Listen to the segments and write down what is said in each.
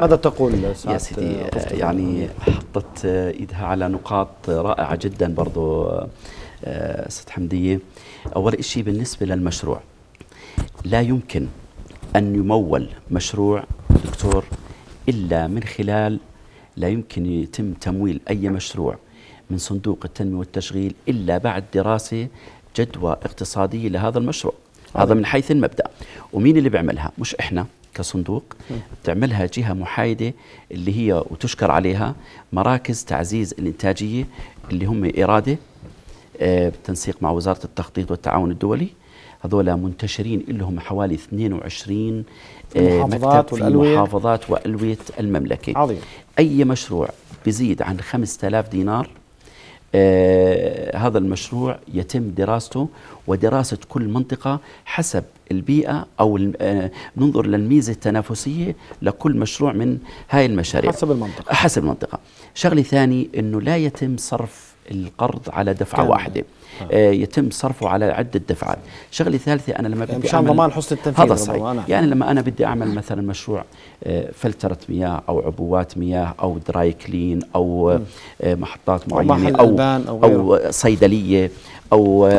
ماذا تقول يا سيدي يعني حطت ايدها على نقاط رائعه جدا برضو آه، ست حمديه اول شيء بالنسبه للمشروع لا يمكن ان يمول مشروع دكتور الا من خلال لا يمكن يتم تمويل اي مشروع من صندوق التنميه والتشغيل الا بعد دراسه جدوى اقتصاديه لهذا المشروع هذا من حيث المبدا ومين اللي بيعملها مش احنا كصندوق بتعملها جهة محايدة اللي هي وتشكر عليها مراكز تعزيز الإنتاجية اللي هم إرادة آه، بالتنسيق مع وزارة التخطيط والتعاون الدولي هذول منتشرين لهم حوالي 22 آه، محافظات والألوية محافظات وألوية المملكة عظيم أي مشروع بزيد عن 5000 دينار آه، هذا المشروع يتم دراسته ودراسة كل منطقة حسب البيئة أو آه، ننظر للميزة التنافسية لكل مشروع من هاي المشاريع حسب المنطقة حسب المنطقة شغلة ثاني أنه لا يتم صرف القرض على دفعه كامل. واحده آه. يتم صرفه على عده دفعات شغله ثالثه انا لما يعني بدي أعمل ضمان حسن التنفيذ هذا صحيح يعني لما انا بدي اعمل مثلا مشروع آه فلتره مياه او عبوات مياه او دراي كلين او آه محطات معينه او أو, أو, أو صيدليه او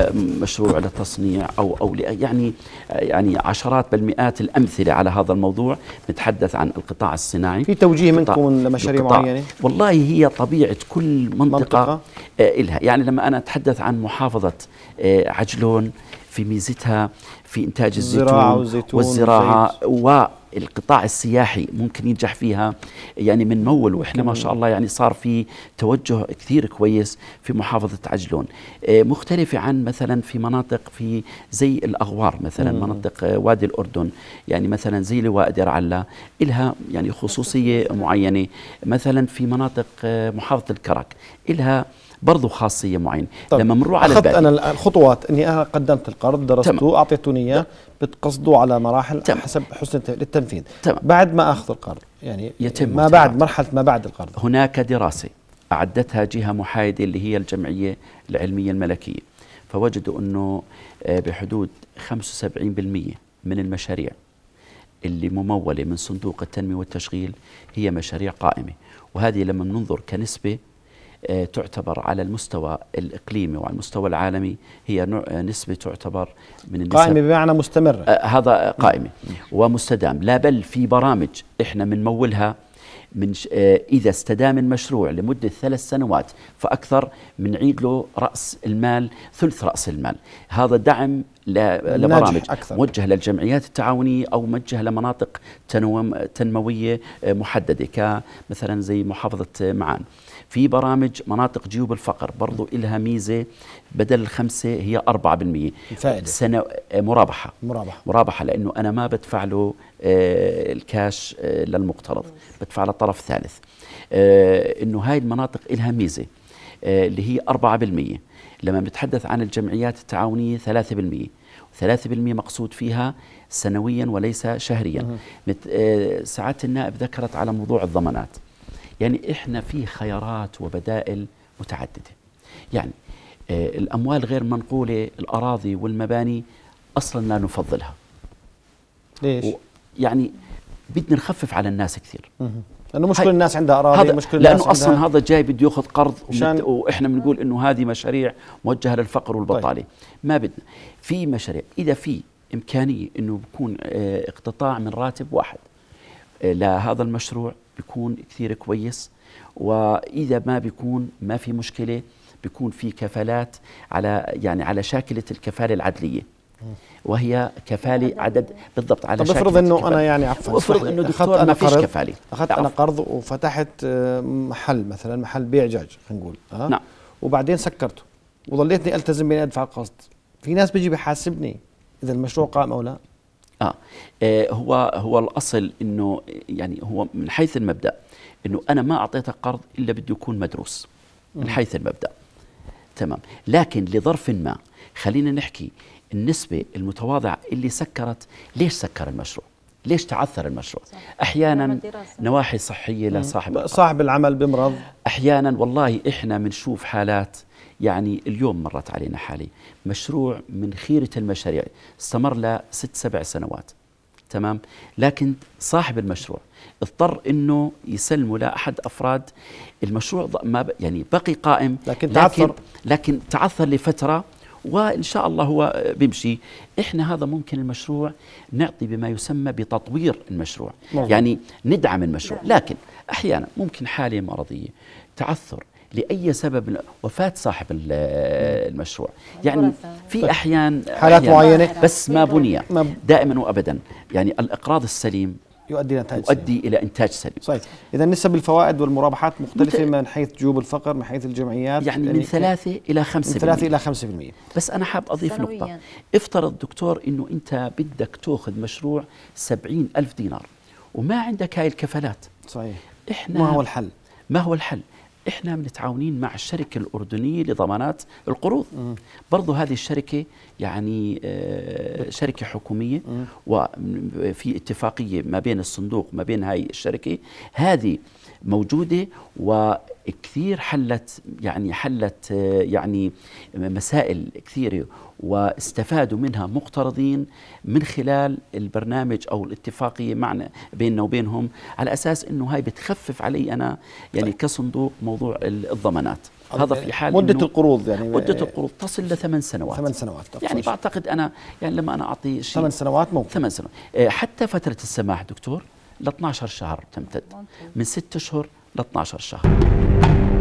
مشروع للتصنيع او او يعني يعني عشرات بل مئات الامثله على هذا الموضوع نتحدث عن القطاع الصناعي في توجيه منكم لمشاريع معينه والله هي طبيعه كل منطقه, منطقة. إلها يعني لما انا اتحدث عن محافظه آه، عجلون في ميزتها في إنتاج الزيتون والزراعة والقطاع السياحي ممكن ينجح فيها يعني من مول واحنا ما شاء الله يعني صار في توجه كثير كويس في محافظه عجلون آه، مختلفه عن مثلا في مناطق في زي الاغوار مثلا مناطق آه، وادي الاردن يعني مثلا زي لواء دير علا الها يعني خصوصيه معينه مثلا في مناطق آه، محافظه الكرك الها برضه خاصيه معينه طيب، لما بنروح على اخذت انا الخطوات اني انا قدمت القرض درسته اعطيتوني اياه بتقصدوا على مراحل تمام. حسب حسن التنفيذ تمام. بعد ما اخذ القرض يعني يتم ما بعد مرحله ما بعد القرض هناك دراسه اعدتها جهه محايده اللي هي الجمعيه العلميه الملكيه فوجدوا انه آه، بحدود 75% من المشاريع اللي مموله من صندوق التنميه والتشغيل هي مشاريع قائمه وهذه لما ننظر كنسبه آه، تعتبر على المستوى الإقليمي وعلى المستوى العالمي هي آه، نسبة تعتبر من النسب قائمة بمعنى مستمرة آه، هذا قائمة ومستدام لا بل في برامج إحنا بنمولها من إذا استدام المشروع لمدة ثلاث سنوات فأكثر بنعيد له رأس المال ثلث رأس المال هذا دعم لبرامج أكثر. موجه للجمعيات التعاونية أو موجه لمناطق تنموية محددة كمثلا زي محافظة معان في برامج مناطق جيوب الفقر برضو نعم. إلها ميزة بدل الخمسة هي 4% فائدة سنة آه، مرابحة مرابحة مرابحة لأنه أنا ما بدفع له آه، الكاش آه، للمقترض نعم. بدفع لطرف ثالث أنه هاي المناطق إلها ميزة اللي هي 4% لما بنتحدث عن الجمعيات التعاونية 3% 3% مقصود فيها سنويا وليس شهريا نعم. ساعات النائب ذكرت على موضوع الضمانات يعني احنا في خيارات وبدائل متعدده يعني آه، الاموال غير منقوله الاراضي والمباني اصلا لا نفضلها ليش يعني بدنا نخفف على الناس كثير لانه مش كل الناس عندها اراضي هذا مش كل الناس لانه اصلا هذا جاي بده ياخذ قرض واحنا بنقول انه هذه مشاريع موجهه للفقر طيب. والبطاله طيب. ما بدنا في مشاريع اذا في امكانيه انه بكون آه، اقتطاع من راتب واحد لهذا المشروع بيكون كثير كويس واذا ما بيكون ما في مشكله بيكون في كفالات على يعني على شاكله الكفاله العدليه وهي كفاله عدد بالضبط على طب افرض انه انا يعني عفوا افرض انه دكتور ما فيش كفاله اخذت نعم. انا قرض وفتحت آه، محل مثلا محل بيع دجاج خلينا نقول أه؟ نعم وبعدين سكرته وظليتني التزم باني ادفع القسط في ناس بيجي بحاسبني اذا المشروع قائم او لا آه. آه. هو هو الاصل انه يعني هو من حيث المبدا انه انا ما اعطيتك قرض الا بده يكون مدروس من حيث المبدا تمام لكن لظرف ما خلينا نحكي النسبة المتواضعة اللي سكرت ليش سكر المشروع ليش تعثر المشروع صح. أحيانا نواحي صحية لصاحب صاحب العمل بمرض أحيانا والله إحنا بنشوف حالات يعني اليوم مرت علينا حالي مشروع من خيرة المشاريع استمر له ست سبع سنوات تمام لكن صاحب المشروع اضطر انه يسلمه لاحد افراد المشروع ما ب... يعني بقي قائم لكن تعثر لكن, لكن تعثر لفتره وان شاء الله هو بيمشي احنا هذا ممكن المشروع نعطي بما يسمى بتطوير المشروع مم. يعني ندعم المشروع لكن احيانا ممكن حاله مرضيه تعثر لاي سبب وفاه صاحب المشروع يعني في طيب. احيان حالات معينه بس ما بني دائما وابدا يعني الاقراض السليم يؤدي الى انتاج يؤدي الى انتاج سليم صحيح اذا نسب الفوائد والمرابحات مختلفه مت... من حيث جيوب الفقر من حيث الجمعيات يعني من 3 يعني الى 5% من 3 الى 5% بس انا حاب اضيف سنوياً. نقطه افترض دكتور انه انت بدك تاخذ مشروع 70 ألف دينار وما عندك هاي الكفالات صحيح احنا ما هو الحل ما هو الحل احنا متعاونين مع الشركه الاردنيه لضمانات القروض برضو هذه الشركه يعني آه، شركه حكوميه وفي اتفاقيه ما بين الصندوق ما بين هاي الشركه هذه موجوده و كثير حلت يعني حلت آه، يعني مسائل كثيره واستفادوا منها مقترضين من خلال البرنامج او الاتفاقيه معنا بيننا وبينهم على اساس انه هاي بتخفف علي انا يعني طيب. كصندوق موضوع الضمانات هذا في يعني حال مدة القروض يعني مدة القروض تصل لثمان سنوات ثمان سنوات يعني بعتقد أنا يعني لما أنا أعطي شيء ثمان سنوات ممكن ثمان سنوات آه، حتى فترة السماح دكتور ل 12 شهر تمتد من ست أشهر ل 12 شهر